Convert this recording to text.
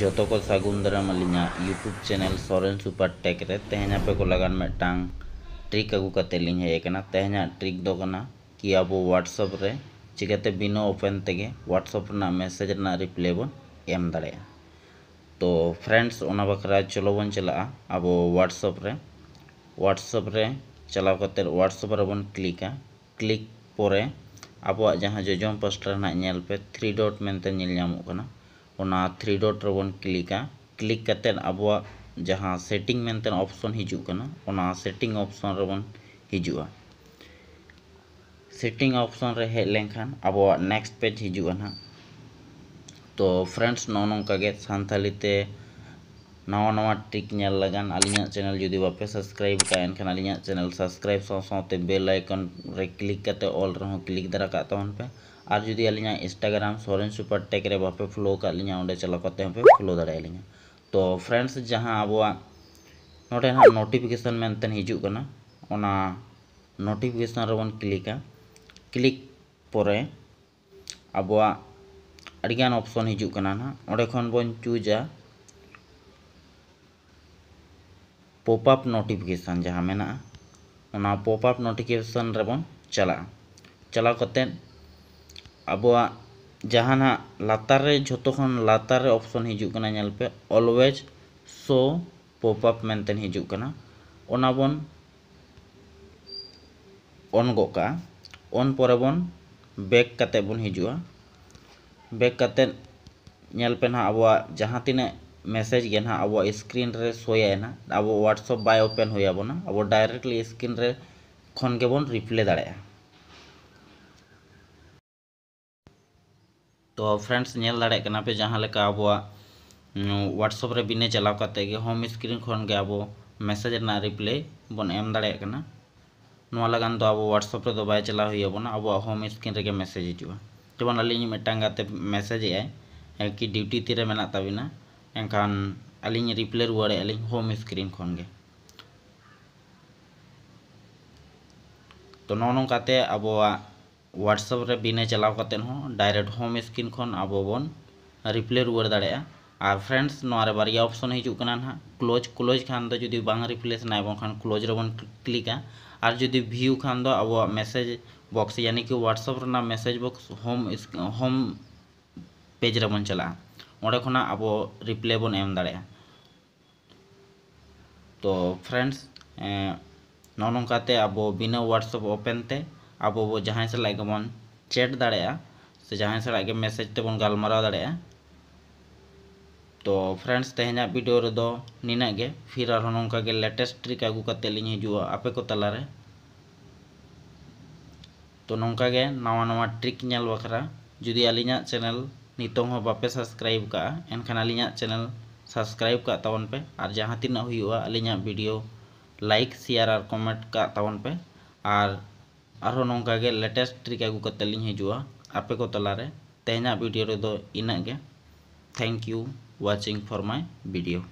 जो को सगुन दाराम YouTube channel Soren super tech रे को लगान मेटा ट्रिक अगुकाली हेकना तेहना ट्रिक दो कि अब ह्वाट्सअप चिकाते बिना ओपन तेगे ह्वाट्सअप मेसेज रिप्ले बन एम दड़ा तो फ्रेंड्स बखरा चलो बन चला अब ह्वाट्सअप ह्वाट्सअप चलाव ह्वाट्सअप क्लिक क्लिक पर अब जहाँ जजम पोस्टर नापे थ्री डॉट मनते ᱚᱱᱟ ᱛᱷᱨᱤ ᱰᱚᱴ ᱨᱮᱵᱚᱱ क्लिक ᱠᱞᱤᱠ ᱠᱟᱛᱮᱫ ᱟᱵᱚᱣᱟᱜ ᱡᱟᱦᱟᱸ ᱥᱮᱴᱤᱝ ᱢᱮᱱᱛᱮ ᱚᱯᱥᱚᱱ ᱦᱤᱡᱩᱜ ᱠᱟᱱᱟ ᱚᱱᱟ ᱥᱮᱴᱤᱝ ᱚᱯᱥᱚᱱ ᱨᱮᱵᱚᱱ सेटिंग ऑप्शन रे हेज लेखान अब नेक्स्ट पेज हजूँ तो फ्रेंड्स नौ नौका सानी ते नवा नवा ट्रिक नल लगान अली चैनल जुदी बापे सब्सक्राइब का एनखान आलिंग चैनल सब्सक्राइब साथ बेल आइकन रे क्लिक करते ऑल रहो क्लिक दरा का पे और जो अली इंस्टाग्राम सोरेन सुपर टेक रेपे फ्लो करे चलो करते हैं फ्लो दड़ेली तो फ्रेंड्स जहाँ अब ना नोटिफिकेशन मनते हजना नोटिफिकेशन रेब क्लिका क्लिक पर अब ऑप्शन हजना ना वहाँ बन चूजा पोपअप नोटिफिकेशन जहाँ मेना पोपअप नोटिफिकेशन रेब चला चला ᱟᱵᱚᱣᱟᱜ ᱡᱟᱦᱟᱱᱟᱜ ᱞᱟᱛᱟᱨ ᱨᱮ ᱡᱷᱚᱛᱚ ᱠᱷᱚᱱ ᱞᱟᱛᱟᱨ ᱨᱮ ᱚᱯᱥᱚᱱ ᱦᱤᱡᱩᱜ ᱠᱟᱱᱟ ᱧᱮᱞ ᱯᱮ ᱚᱞᱣᱮᱡ ᱥᱳ ᱯᱚᱯᱟᱯ ᱢᱮᱱᱛᱮ ᱦᱤᱡᱩᱜ ᱠᱟᱱᱟ ᱚᱱᱟ ᱵᱚᱱ ᱚᱱ ᱜᱚᱜ ᱠᱟᱜᱼᱟ ᱚᱱ ᱯᱚᱨᱮ ᱵᱚᱱ ᱵᱮᱠ ᱠᱟᱛᱮ ᱵᱚᱱ ᱦᱤᱡᱩᱜᱼᱟ ᱵᱮᱠ ᱠᱟᱛᱮ ᱧᱮᱞ ᱯᱮ ᱱᱟᱦᱟᱜ ᱟᱵᱚᱣᱟᱜ ᱡᱟᱦᱟᱸ ᱛᱤᱱᱟᱹᱜ ᱢᱮᱥᱮᱡ ᱜᱮ ᱱᱟᱦᱟᱜ ᱟᱵᱚᱣᱟᱜ ᱥᱠᱨᱤᱱ ᱨᱮ ᱥᱳᱭᱟᱭᱱᱟ ᱟᱵᱚ ᱦᱳᱣᱟᱴᱥᱚᱯ ᱵᱟᱭ ᱳᱯᱮᱱ ᱦᱩᱭ ᱟᱵᱚᱱᱟ ᱟᱵᱚ ᱰᱟᱭᱨᱮᱠᱴᱞᱤ ᱥᱠᱨᱤᱱ ᱨᱮ ᱠᱷᱚᱱ ᱜᱮᱵᱚᱱ ᱨᱤᱯᱞᱮ ᱫᱟᱲᱮᱭᱟᱜᱼᱟ तो फ्रेंड्स नल दाड़ना पे जहाँ अब ह्वाट्सअप बिने चलाव होम स्क्रीन खन अब मेसेज रिप्ले बन एम दाड़ना ना लगान तो अब ह्वाट्सअप बै चलाबना अब होम स्क्रीन रे मेसेज हजार जब अलीटे मेसेज कि ड्यूटी तीर मे तबना एनखान अली रिप्लै रुआड़े अली होम स्क्रीन खन तो नौ नौ व्हाट्सअप बिना चलाव डायरेक्ट होम स्क्रीन अब बन रिप्ले रुआर दर फ्रेंड्स ना बारे ऑप्शन हजुना ना क्लोज क्लोज खान जो रिप्लेस ना खान क्लोज रेब क्लिका और जो तो भ्यू खान अब मेसेज बक्स यानी कि WhatsApp message box home home page रेब चला वोखना अब रिप्ले बन एम दाड़ा तो फ्रेंड्स नौ नौका अब बिना व्हाट्सअप ओपेनते अब वो जहाँ से लाइक बन चैट दाड़ा जहाँ से लाइक मैसेज तेबन गलमारा दाड़ा तो फ्रेंड्स तेज भिडियो रो फिर और नौका लेटेस्ट ट्रिक अगू करते लिंग आपे को तलारे तो नौका नवा नवा ट्रिक नल बखरा जुदी आली चैनल नितों बापे सब्सक्राइब का एनखान आली चैनल सब्सक्राइब का तवन पे और जहाँ तीन आली वीडियो लाइक शेयर और कमेंट का तवन पे और और नौका लेटेस्ट ट्रिक अगूकली हजू आपे को तलारे तेना video thank you watching for my video